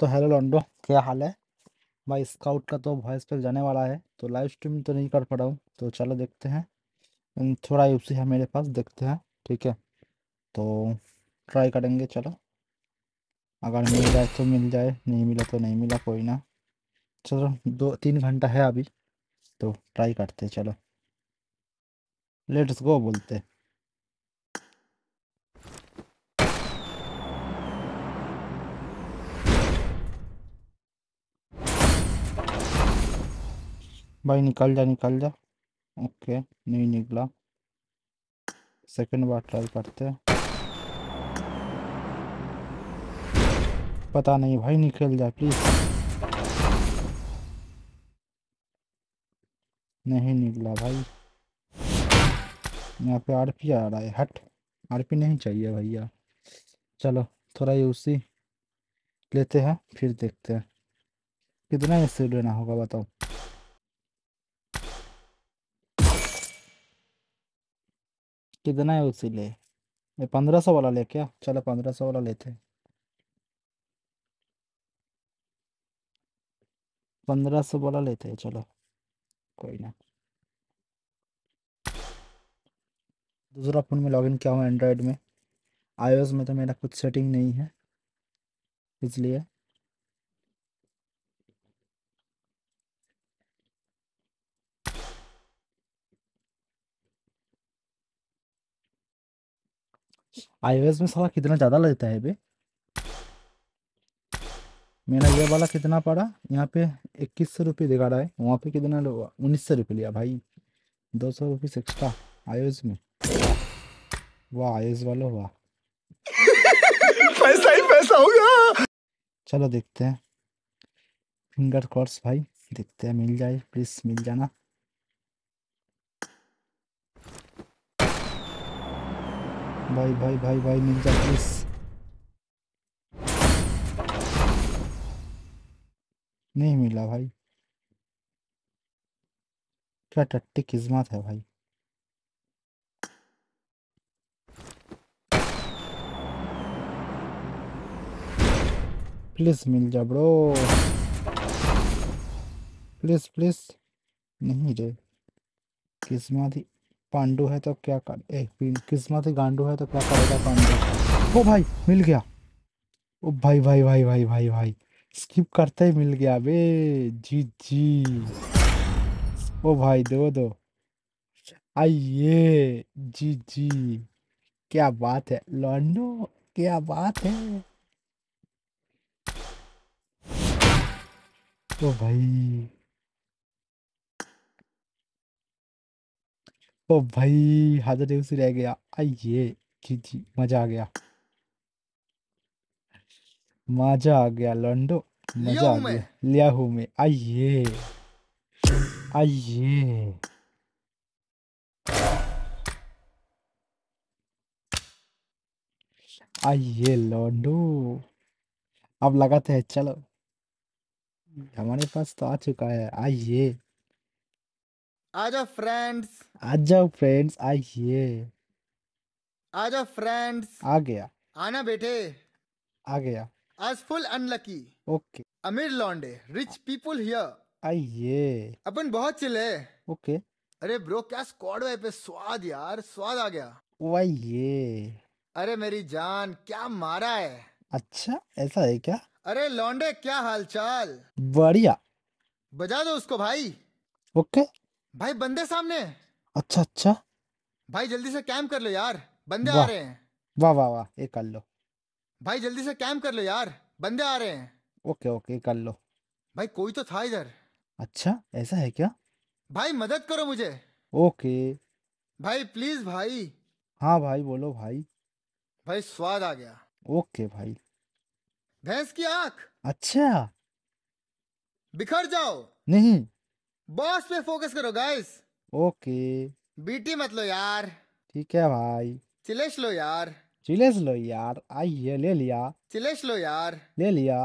तो हेलो लॉन्डो क्या हाल है भाई स्काउट का तो वॉइस पे जाने वाला है तो लाइव स्ट्रीम तो नहीं कर पा रहा हूँ तो चलो देखते हैं थोड़ा यूपसी है मेरे पास देखते हैं ठीक है तो ट्राई करेंगे चलो अगर मिल जाए तो मिल जाए नहीं मिला तो नहीं मिला कोई ना चलो दो तीन घंटा है अभी तो ट्राई करते चलो लेट्स गो बोलते भाई निकल जा निकल जा ओके नहीं निकला सेकंड बार ट्राई करते हैं पता नहीं भाई निकल जाए प्लीज नहीं निकला भाई यहाँ पे पी आ रहा है हट पी नहीं चाहिए भैया चलो थोड़ा ये उसी लेते हैं फिर देखते हैं कितना ऐसे लेना होगा बताओ कितना है उसी ये पंद्रह सौ वाला ले क्या चलो पंद्रह सौ वाला लेते हैं पंद्रह सौ वाला लेते हैं चलो कोई ना दूसरा फ़ोन में लॉगिन किया हूँ एंड्रॉयड में आईओएस में तो मेरा कुछ सेटिंग नहीं है इसलिए आईओएस में साला कितना ज़्यादा लगता है बे मेरा ये वाला कितना पड़ा यहाँ पे इक्कीस सौ रुपये दिखा रहा है वहाँ पे कितना उन्नीस सौ रुपये लिया भाई दो सौ रुपीस एक्स्ट्रा आयुष में वाह आयुष वालो वाह पैसा ही पैसा होगा चलो देखते हैं फिंगर क्रॉस भाई देखते हैं मिल जाए प्लीज मिल जाना भाई भाई भाई भाई निंजा प्लीज नहीं मिला भाई क्या टट्टी किस्मत है भाई प्लीज मिल जा ब्रो प्लीज प्लीज नहीं रे किस्मत ही पांडू है तो क्या कर ए किस्मत ही गांडू है तो क्या करेगा पांडू ओ भाई मिल गया ओ भाई भाई भाई भाई भाई भाई स्किप करते ही मिल गया बे जी जी ओ भाई दो दो आइए जी जी क्या बात है लॉन्डो क्या बात है ओ भाई ओ तो भाई हाजत उसी रह गया आइए जी जी मजा आ गया मजा आ गया लंडो मजा आ गया लिया में मैं आइए आइए आइए लॉन्डो अब लगाते तो हैं चलो हमारे पास तो आ चुका है आइए आजा फ्रेंड्स आजा फ्रेंड्स आइए आजा फ्रेंड्स आ गया आना बेटे आ गया आज फुल अनलकी ओके अमीर लॉन्डे रिच पीपल हियर आइए अपन बहुत चिले ओके अरे ब्रो क्या स्क्वाड वाइप है स्वाद यार स्वाद आ गया ये अरे मेरी जान क्या मारा है अच्छा ऐसा है क्या अरे लॉन्डे क्या हालचाल बढ़िया बजा दो उसको भाई ओके okay. भाई बंदे सामने अच्छा अच्छा भाई जल्दी से कैम कर लो यार बंदे आ रहे हैं वाह वाह वाह ये कर लो भाई जल्दी से कैम कर लो यार बंदे आ रहे हैं ओके ओके कर लो भाई कोई तो था इधर अच्छा ऐसा है क्या भाई मदद करो मुझे ओके भाई प्लीज भाई हाँ भाई बोलो भाई भाई स्वाद आ गया ओके भाई भैंस की आंख अच्छा बिखर जाओ नहीं बॉस पे फोकस करो गाइस ओके बीटी मत लो यार ठीक है भाई चिलेश लो यार चिलेश लो यार आइए ले लिया चिलेश लो यार ले लिया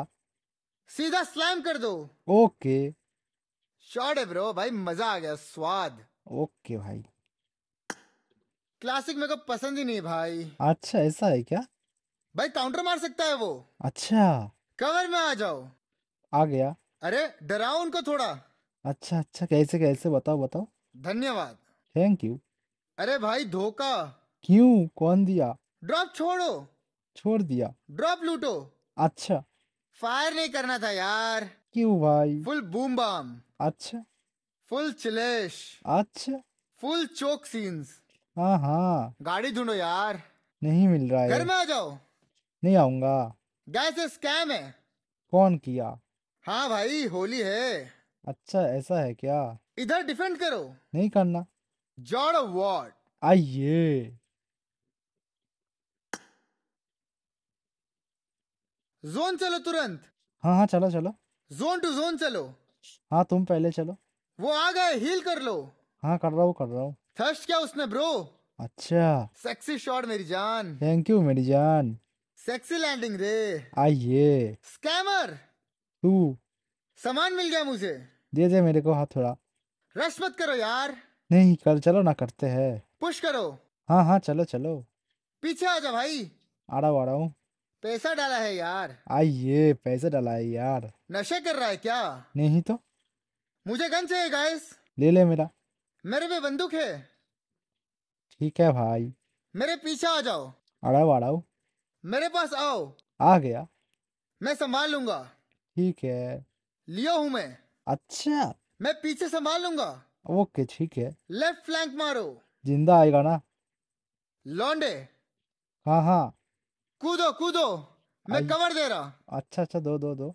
सीधा स्लैम कर दो ओके शॉट है ब्रो भाई मजा आ गया स्वाद ओके भाई क्लासिक मेरे को पसंद ही नहीं भाई अच्छा ऐसा है क्या भाई काउंटर मार सकता है वो अच्छा कवर में आ जाओ आ गया अरे डराओ उनको थोड़ा अच्छा अच्छा कैसे कैसे बताओ बताओ धन्यवाद थैंक यू अरे भाई धोखा क्यों कौन दिया ड्रॉप छोड़ो छोड़ दिया ड्रॉप लूटो अच्छा फायर नहीं करना था यार क्यों भाई फुल बूम बाम अच्छा फुल चिलेश अच्छा फुल चोक सीन्स हाँ हाँ गाड़ी ढूंढो यार नहीं मिल रहा है घर में आ जाओ नहीं आऊंगा गैस स्कैम है कौन किया हाँ भाई होली है अच्छा ऐसा है क्या इधर डिफेंड करो नहीं करना जॉर्ड वॉर आइए जोन चलो तुरंत हाँ हाँ चलो चलो जोन टू जोन चलो हाँ तुम पहले चलो वो आ गए हील कर लो हाँ कर रहा हूँ कर रहा हूँ थर्स्ट क्या उसने ब्रो अच्छा सेक्सी शॉट मेरी जान थैंक यू मेरी जान सेक्सी लैंडिंग रे आइए स्कैमर तू सामान मिल गया मुझे दे दे मेरे को हाथ थोड़ा रस मत करो यार नहीं कल चलो ना करते हैं पुश करो हाँ हाँ चलो चलो पीछे आ जा भाई आ रहा आ रहा हूँ पैसा डाला है यार आइए पैसा डाला है यार नशे कर रहा है क्या नहीं तो मुझे गन चाहिए गाइस ले ले मेरा मेरे पे बंदूक है ठीक है भाई मेरे पीछे आ जाओ अड़ाओ अड़ाओ मेरे पास आओ आ गया मैं संभाल लूंगा ठीक है लियो हूँ मैं अच्छा मैं पीछे संभाल लूंगा ओके ठीक है लेफ्ट फ्लैंक मारो जिंदा आएगा ना लौंडे हाँ हाँ कूदो कूदो मैं कवर दे रहा अच्छा अच्छा दो दो दो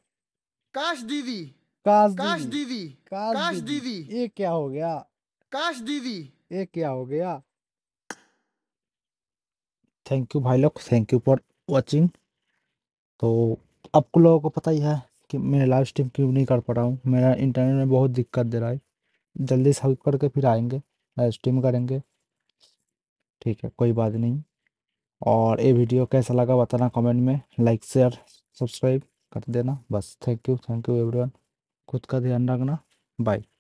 काश दीदी काश काश दीदी काश दीदी ये क्या हो गया काश दीदी ये क्या हो गया थैंक यू भाई लोग थैंक यू फॉर वॉचिंग तो आपको लोगों को पता ही है कि मैं लाइव स्ट्रीम क्यों नहीं कर पा रहा हूँ मेरा इंटरनेट में बहुत दिक्कत दे रहा है जल्दी से हेल्प करके फिर आएंगे लाइव स्ट्रीम करेंगे ठीक है कोई बात नहीं और ये वीडियो कैसा लगा बताना कमेंट में लाइक शेयर सब्सक्राइब कर देना बस thank you thank you everyone खुद का ध्यान रखना बाय